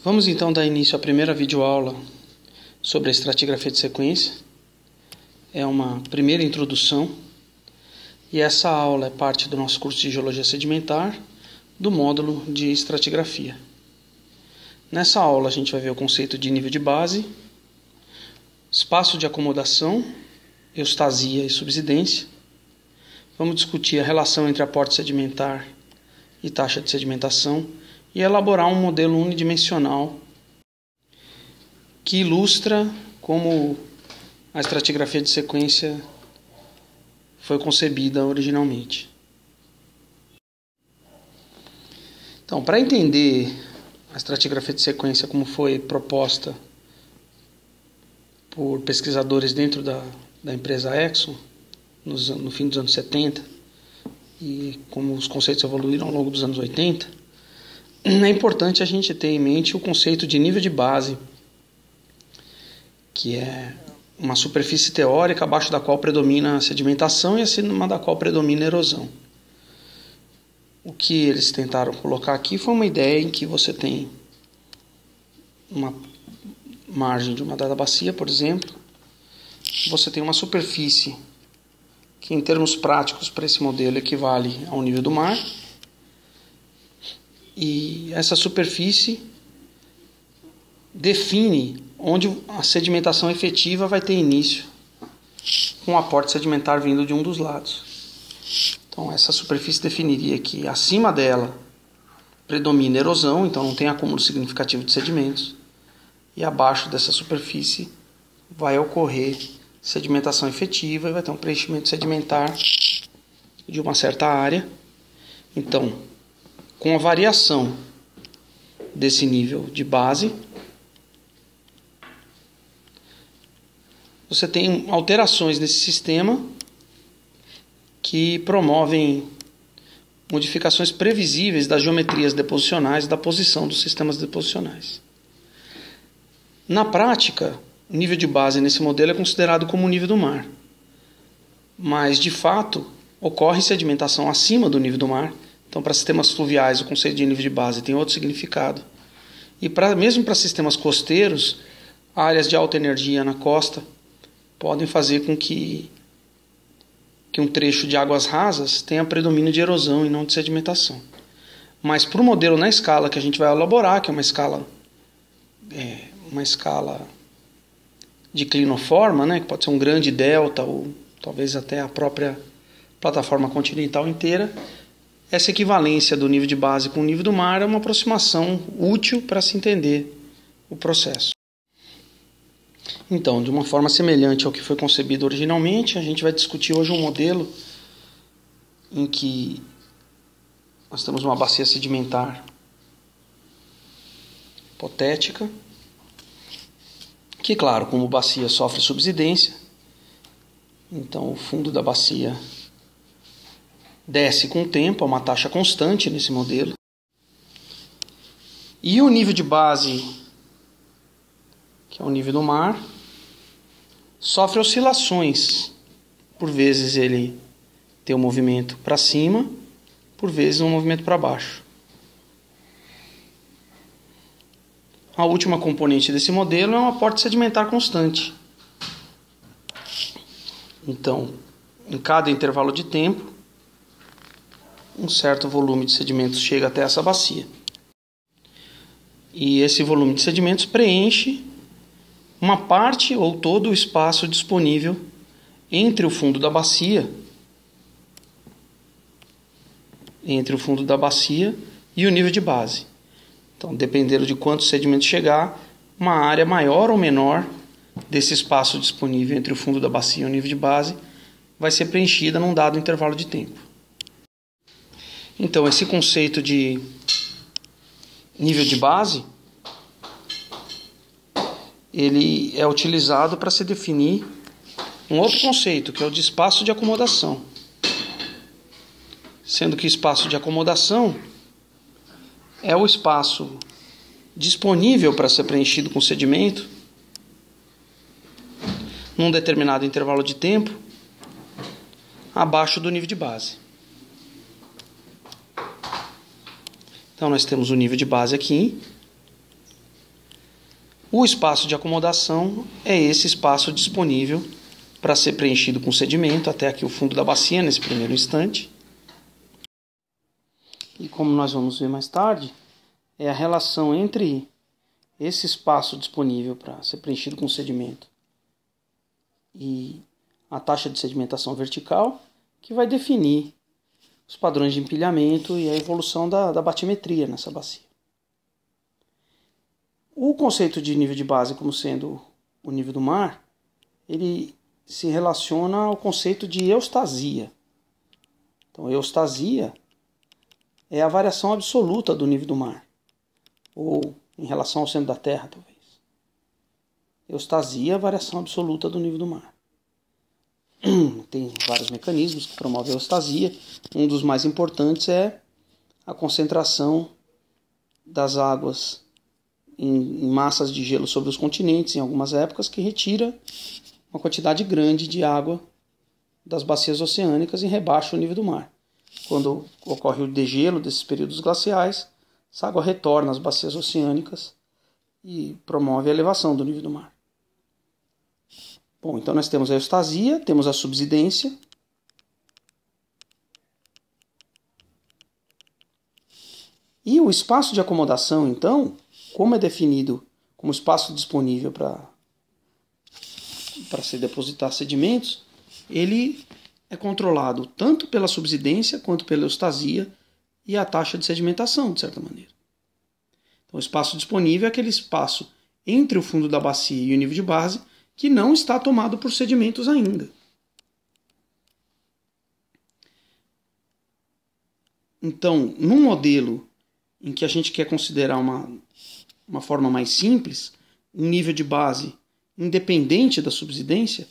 Vamos então dar início à primeira videoaula sobre a estratigrafia de sequência. É uma primeira introdução e essa aula é parte do nosso curso de Geologia Sedimentar do módulo de estratigrafia. Nessa aula a gente vai ver o conceito de nível de base, espaço de acomodação, eustasia e subsidência. Vamos discutir a relação entre aporte sedimentar e taxa de sedimentação e elaborar um modelo unidimensional que ilustra como a estratigrafia de sequência foi concebida originalmente. Então, para entender a estratigrafia de sequência como foi proposta por pesquisadores dentro da, da empresa Exxon nos, no fim dos anos 70 e como os conceitos evoluíram ao longo dos anos 80, é importante a gente ter em mente o conceito de nível de base, que é uma superfície teórica abaixo da qual predomina a sedimentação e acima da qual predomina a erosão. O que eles tentaram colocar aqui foi uma ideia em que você tem uma margem de uma dada bacia, por exemplo, você tem uma superfície que, em termos práticos, para esse modelo equivale ao nível do mar e essa superfície define onde a sedimentação efetiva vai ter início, com o aporte sedimentar vindo de um dos lados. Então, essa superfície definiria que acima dela predomina erosão, então não tem acúmulo significativo de sedimentos, e abaixo dessa superfície vai ocorrer sedimentação efetiva e vai ter um preenchimento sedimentar de uma certa área. Então, com a variação desse nível de base, você tem alterações nesse sistema que promovem modificações previsíveis das geometrias deposicionais da posição dos sistemas deposicionais. Na prática, o nível de base nesse modelo é considerado como o nível do mar, mas de fato ocorre sedimentação acima do nível do mar então, para sistemas fluviais, o conceito de nível de base tem outro significado. E pra, mesmo para sistemas costeiros, áreas de alta energia na costa podem fazer com que, que um trecho de águas rasas tenha predomínio de erosão e não de sedimentação. Mas para o modelo na escala que a gente vai elaborar, que é uma escala, é, uma escala de clinoforma, né, que pode ser um grande delta ou talvez até a própria plataforma continental inteira, essa equivalência do nível de base com o nível do mar é uma aproximação útil para se entender o processo. Então, de uma forma semelhante ao que foi concebido originalmente, a gente vai discutir hoje um modelo em que nós temos uma bacia sedimentar hipotética, que, claro, como bacia sofre subsidência, então o fundo da bacia desce com o tempo, é uma taxa constante nesse modelo. E o nível de base, que é o nível do mar, sofre oscilações. Por vezes ele tem um movimento para cima, por vezes um movimento para baixo. A última componente desse modelo é um aporte sedimentar constante. Então, em cada intervalo de tempo, um certo volume de sedimentos chega até essa bacia. E esse volume de sedimentos preenche uma parte ou todo o espaço disponível entre o fundo da bacia entre o fundo da bacia e o nível de base. Então, dependendo de quanto sedimento chegar, uma área maior ou menor desse espaço disponível entre o fundo da bacia e o nível de base vai ser preenchida num dado intervalo de tempo. Então, esse conceito de nível de base ele é utilizado para se definir um outro conceito, que é o de espaço de acomodação. Sendo que espaço de acomodação é o espaço disponível para ser preenchido com sedimento num determinado intervalo de tempo abaixo do nível de base. Então, nós temos o nível de base aqui. O espaço de acomodação é esse espaço disponível para ser preenchido com sedimento até aqui o fundo da bacia nesse primeiro instante. E como nós vamos ver mais tarde, é a relação entre esse espaço disponível para ser preenchido com sedimento e a taxa de sedimentação vertical que vai definir os padrões de empilhamento e a evolução da, da batimetria nessa bacia. O conceito de nível de base como sendo o nível do mar, ele se relaciona ao conceito de eustasia. Então, eustasia é a variação absoluta do nível do mar, ou em relação ao centro da Terra, talvez. Eustasia é a variação absoluta do nível do mar. tem vários mecanismos que promovem a ostasia. Um dos mais importantes é a concentração das águas em, em massas de gelo sobre os continentes, em algumas épocas, que retira uma quantidade grande de água das bacias oceânicas e rebaixa o nível do mar. Quando ocorre o degelo desses períodos glaciais, essa água retorna às bacias oceânicas e promove a elevação do nível do mar. Bom, então nós temos a eustasia, temos a subsidência. E o espaço de acomodação, então, como é definido como espaço disponível para se depositar sedimentos, ele é controlado tanto pela subsidência quanto pela eustasia e a taxa de sedimentação, de certa maneira. Então, o espaço disponível é aquele espaço entre o fundo da bacia e o nível de base que não está tomado por sedimentos ainda. Então, num modelo em que a gente quer considerar uma, uma forma mais simples, um nível de base independente da subsidência,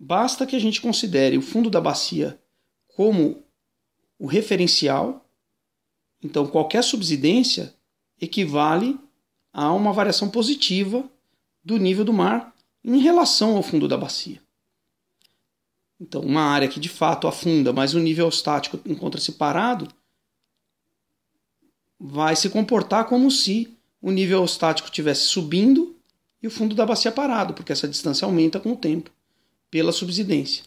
basta que a gente considere o fundo da bacia como o referencial. Então, qualquer subsidência equivale a uma variação positiva do nível do mar em relação ao fundo da bacia. Então, uma área que de fato afunda, mas o nível estático encontra-se parado, vai se comportar como se o nível estático estivesse subindo e o fundo da bacia parado, porque essa distância aumenta com o tempo pela subsidência.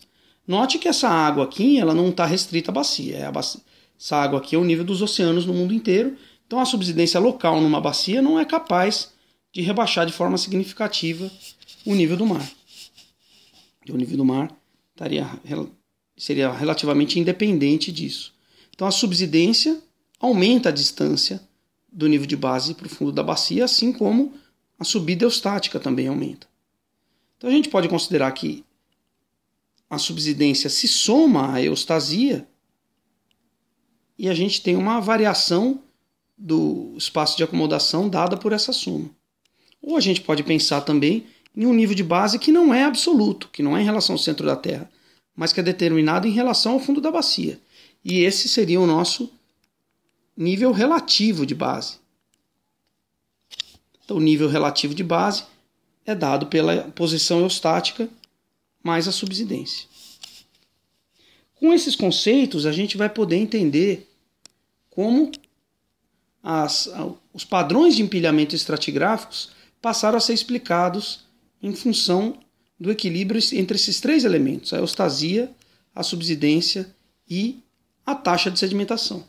Note que essa água aqui ela não está restrita à bacia. É a bacia. Essa água aqui é o nível dos oceanos no mundo inteiro. Então, a subsidência local numa bacia não é capaz de rebaixar de forma significativa o nível do mar. Então, o nível do mar estaria, seria relativamente independente disso. Então a subsidência aumenta a distância do nível de base para o fundo da bacia, assim como a subida eustática também aumenta. Então a gente pode considerar que a subsidência se soma à eustasia e a gente tem uma variação do espaço de acomodação dada por essa soma. Ou a gente pode pensar também em um nível de base que não é absoluto, que não é em relação ao centro da Terra, mas que é determinado em relação ao fundo da bacia. E esse seria o nosso nível relativo de base. Então, o nível relativo de base é dado pela posição eustática mais a subsidência. Com esses conceitos, a gente vai poder entender como as, os padrões de empilhamento estratigráficos passaram a ser explicados em função do equilíbrio entre esses três elementos: a eustasia, a subsidência e a taxa de sedimentação.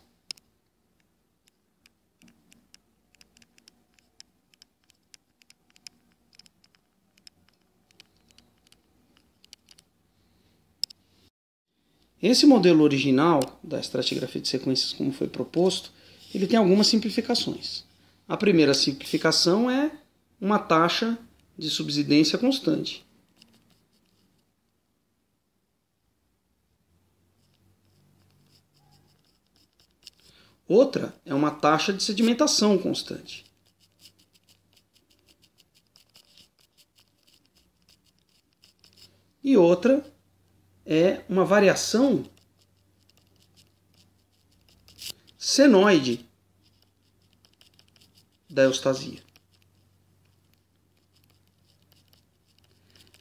Esse modelo original da estratigrafia de sequências, como foi proposto, ele tem algumas simplificações. A primeira simplificação é uma taxa de subsidência constante. Outra é uma taxa de sedimentação constante. E outra é uma variação senoide da eustasia.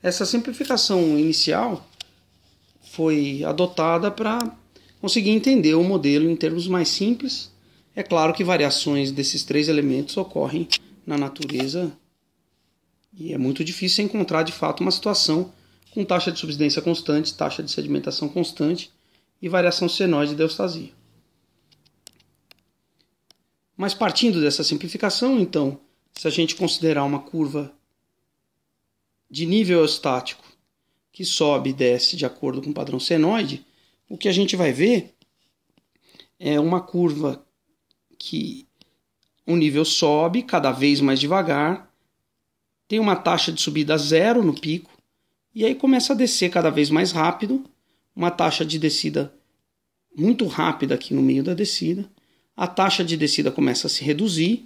Essa simplificação inicial foi adotada para conseguir entender o modelo em termos mais simples. É claro que variações desses três elementos ocorrem na natureza e é muito difícil encontrar de fato uma situação com taxa de subsidência constante, taxa de sedimentação constante e variação senoide de eustasia. Mas partindo dessa simplificação, então, se a gente considerar uma curva de nível estático que sobe e desce de acordo com o padrão senoide, o que a gente vai ver é uma curva que o nível sobe cada vez mais devagar, tem uma taxa de subida zero no pico, e aí começa a descer cada vez mais rápido, uma taxa de descida muito rápida aqui no meio da descida, a taxa de descida começa a se reduzir,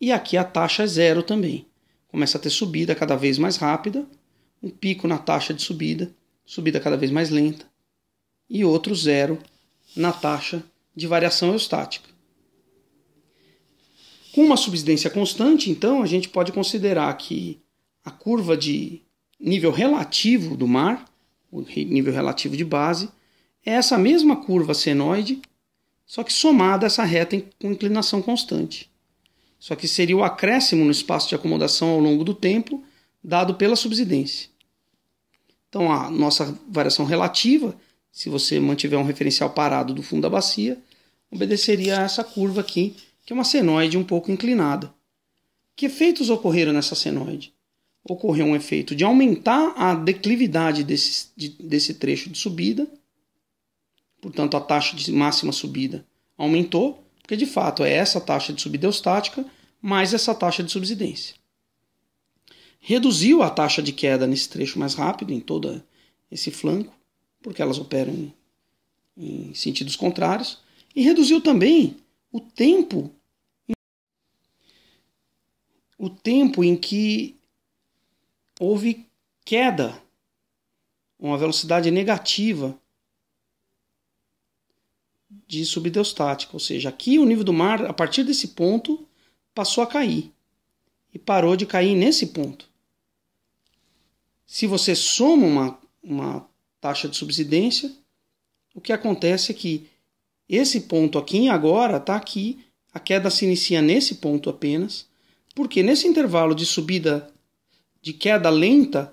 e aqui a taxa é zero também começa a ter subida cada vez mais rápida, um pico na taxa de subida, subida cada vez mais lenta, e outro zero na taxa de variação eustática. Com uma subsidência constante, então, a gente pode considerar que a curva de nível relativo do mar, o nível relativo de base, é essa mesma curva senoide, só que somada a essa reta com inclinação constante. Só que seria o acréscimo no espaço de acomodação ao longo do tempo dado pela subsidência. Então a nossa variação relativa, se você mantiver um referencial parado do fundo da bacia, obedeceria a essa curva aqui, que é uma senoide um pouco inclinada. Que efeitos ocorreram nessa senoide? Ocorreu um efeito de aumentar a declividade desse, de, desse trecho de subida, portanto a taxa de máxima subida aumentou, porque de fato é essa taxa de subdeustática mais essa taxa de subsidência. Reduziu a taxa de queda nesse trecho mais rápido, em todo esse flanco, porque elas operam em, em sentidos contrários, e reduziu também o tempo o tempo em que houve queda, uma velocidade negativa de subdeustática, ou seja, aqui o nível do mar, a partir desse ponto, passou a cair e parou de cair nesse ponto. Se você soma uma, uma taxa de subsidência, o que acontece é que esse ponto aqui agora está aqui, a queda se inicia nesse ponto apenas, porque nesse intervalo de subida de queda lenta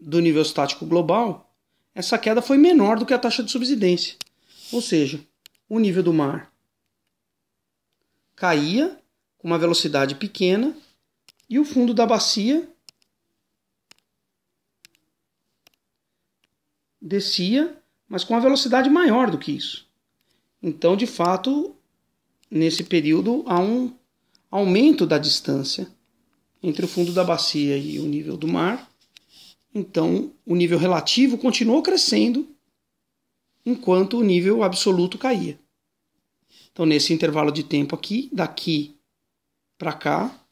do nível estático global, essa queda foi menor do que a taxa de subsidência ou seja, o nível do mar caía com uma velocidade pequena e o fundo da bacia descia, mas com uma velocidade maior do que isso. Então, de fato, nesse período há um aumento da distância entre o fundo da bacia e o nível do mar. Então, o nível relativo continuou crescendo enquanto o nível absoluto caía. Então, nesse intervalo de tempo aqui, daqui para cá,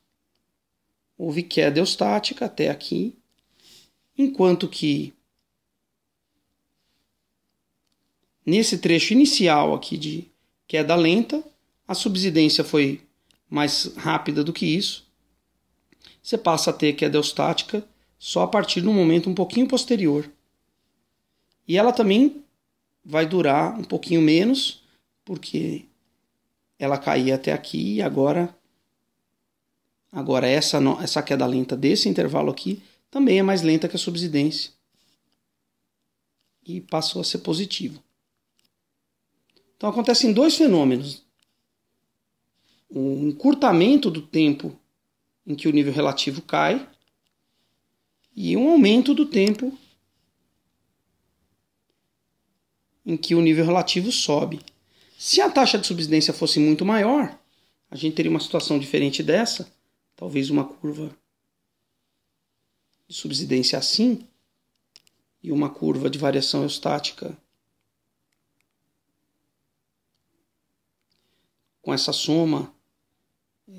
houve queda eustática até aqui, enquanto que nesse trecho inicial aqui de queda lenta, a subsidência foi mais rápida do que isso. Você passa a ter queda eustática só a partir de um momento um pouquinho posterior. E ela também vai durar um pouquinho menos, porque ela caía até aqui e agora agora essa essa queda lenta desse intervalo aqui também é mais lenta que a subsidência e passou a ser positiva. Então acontecem dois fenômenos: o encurtamento do tempo em que o nível relativo cai e um aumento do tempo em que o nível relativo sobe. Se a taxa de subsidência fosse muito maior, a gente teria uma situação diferente dessa, talvez uma curva de subsidência assim e uma curva de variação eustática com essa soma,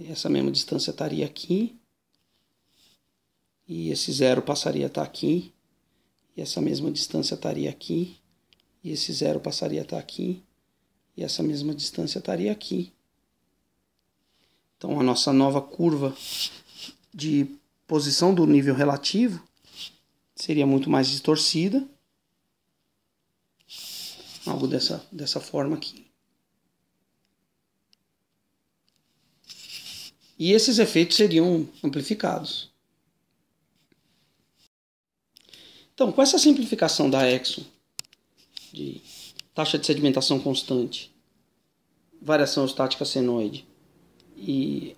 essa mesma distância estaria aqui, e esse zero passaria a estar aqui, e essa mesma distância estaria aqui, e esse zero passaria a estar aqui, e essa mesma distância estaria aqui. Então a nossa nova curva de posição do nível relativo seria muito mais distorcida. Algo dessa, dessa forma aqui. E esses efeitos seriam amplificados. Então, com essa simplificação da Exxon de taxa de sedimentação constante, variação estática senoide e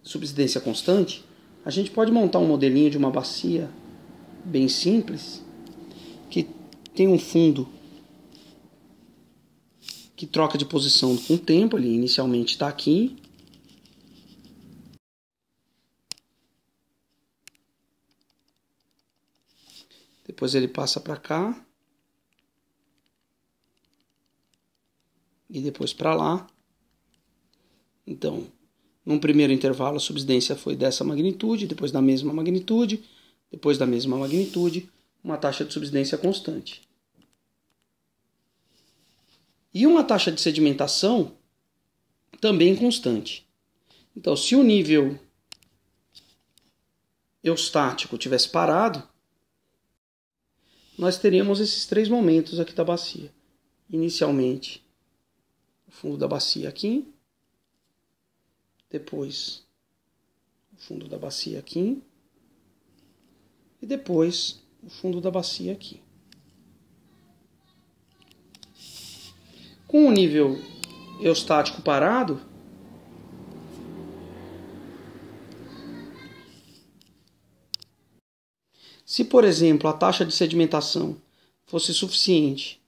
subsidência constante, a gente pode montar um modelinho de uma bacia bem simples que tem um fundo que troca de posição com o tempo, ele inicialmente está aqui. Depois ele passa para cá. e depois para lá. Então, num primeiro intervalo a subsidência foi dessa magnitude, depois da mesma magnitude, depois da mesma magnitude, uma taxa de subsidência constante. E uma taxa de sedimentação também constante. Então, se o nível eustático tivesse parado, nós teríamos esses três momentos aqui da bacia. Inicialmente, o fundo da bacia aqui. Depois, o fundo da bacia aqui. E depois, o fundo da bacia aqui. Com o nível eustático parado, se, por exemplo, a taxa de sedimentação fosse suficiente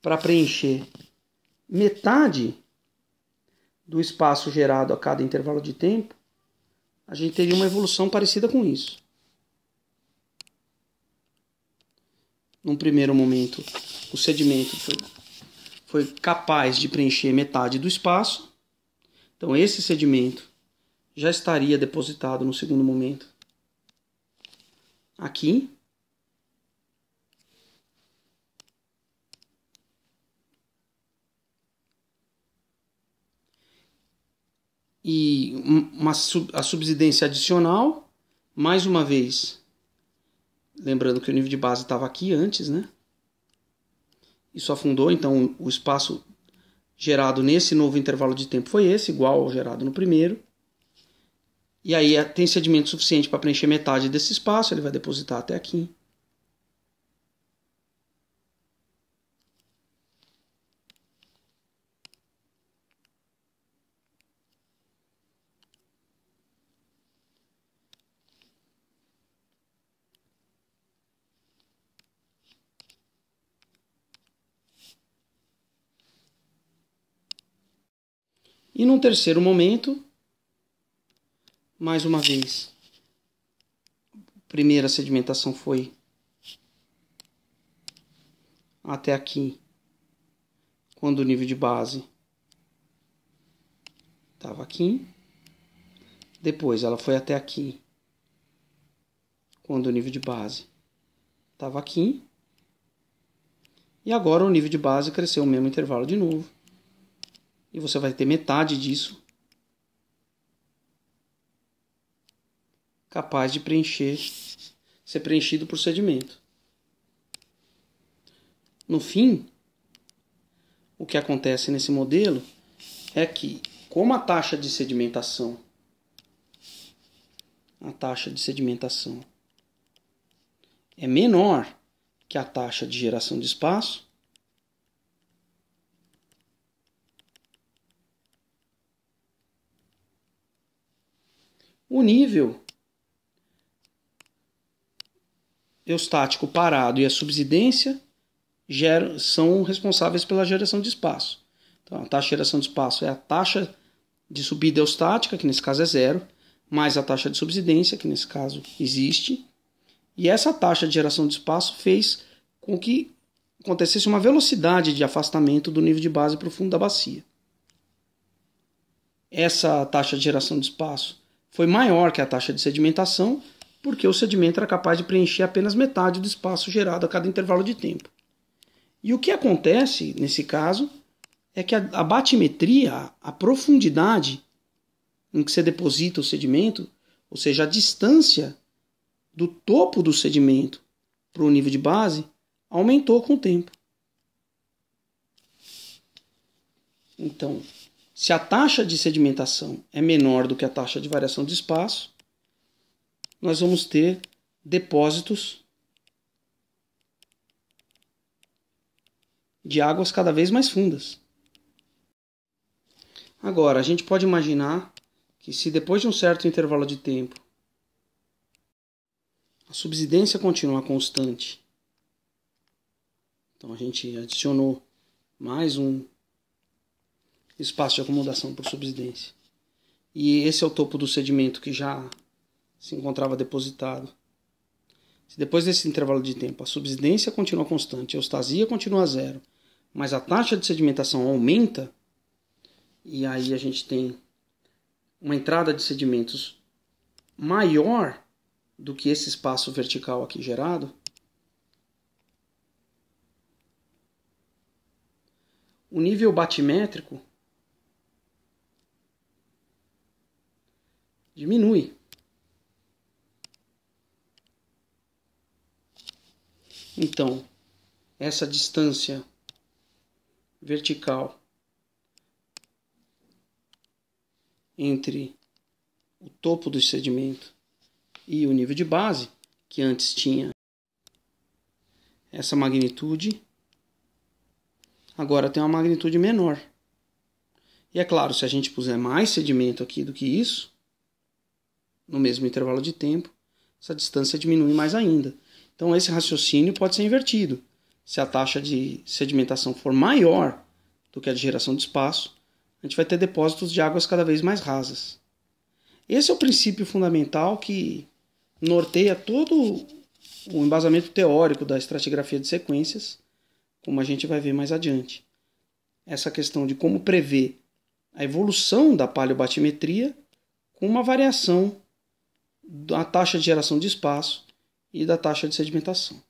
para preencher metade do espaço gerado a cada intervalo de tempo, a gente teria uma evolução parecida com isso. Num primeiro momento, o sedimento foi, foi capaz de preencher metade do espaço, então esse sedimento já estaria depositado no segundo momento aqui, e uma, a subsidência adicional, mais uma vez, lembrando que o nível de base estava aqui antes, né? Isso afundou, então o espaço gerado nesse novo intervalo de tempo foi esse, igual ao gerado no primeiro. E aí é, tem sedimento suficiente para preencher metade desse espaço, ele vai depositar até aqui. E num terceiro momento, mais uma vez, primeira sedimentação foi até aqui, quando o nível de base estava aqui. Depois ela foi até aqui, quando o nível de base estava aqui. E agora o nível de base cresceu o mesmo intervalo de novo e você vai ter metade disso capaz de preencher, ser preenchido por sedimento. No fim, o que acontece nesse modelo é que, como a taxa de sedimentação, a taxa de sedimentação é menor que a taxa de geração de espaço, o nível eustático parado e a subsidência geram, são responsáveis pela geração de espaço. Então, a taxa de geração de espaço é a taxa de subida eustática, que nesse caso é zero, mais a taxa de subsidência, que nesse caso existe. E essa taxa de geração de espaço fez com que acontecesse uma velocidade de afastamento do nível de base para o fundo da bacia. Essa taxa de geração de espaço foi maior que a taxa de sedimentação, porque o sedimento era capaz de preencher apenas metade do espaço gerado a cada intervalo de tempo. E o que acontece nesse caso é que a, batimetria, a profundidade em que você deposita o sedimento, ou seja, a distância do topo do sedimento para o nível de base, aumentou com o tempo. Então, se a taxa de sedimentação é menor do que a taxa de variação de espaço, nós vamos ter depósitos de águas cada vez mais fundas. Agora, a gente pode imaginar que se depois de um certo intervalo de tempo a subsidência continuar constante, então a gente adicionou mais um espaço de acomodação por subsidência. E esse é o topo do sedimento que já se encontrava depositado. Se depois desse intervalo de tempo a subsidência continua constante, a eustasia continua zero, mas a taxa de sedimentação aumenta, e aí a gente tem uma entrada de sedimentos maior do que esse espaço vertical aqui gerado, o nível batimétrico diminui. Então, essa distância vertical entre o topo do sedimento e o nível de base, que antes tinha essa magnitude, agora tem uma magnitude menor. E é claro, se a gente puser mais sedimento aqui do que isso, no mesmo intervalo de tempo, essa distância diminui mais ainda. Então, esse raciocínio pode ser invertido. Se a taxa de sedimentação for maior do que a de geração de espaço, a gente vai ter depósitos de águas cada vez mais rasas. Esse é o princípio fundamental que norteia todo o embasamento teórico da estratigrafia de sequências, como a gente vai ver mais adiante. Essa questão de como prever a evolução da paleobatimetria com uma variação da taxa de geração de espaço e da taxa de sedimentação.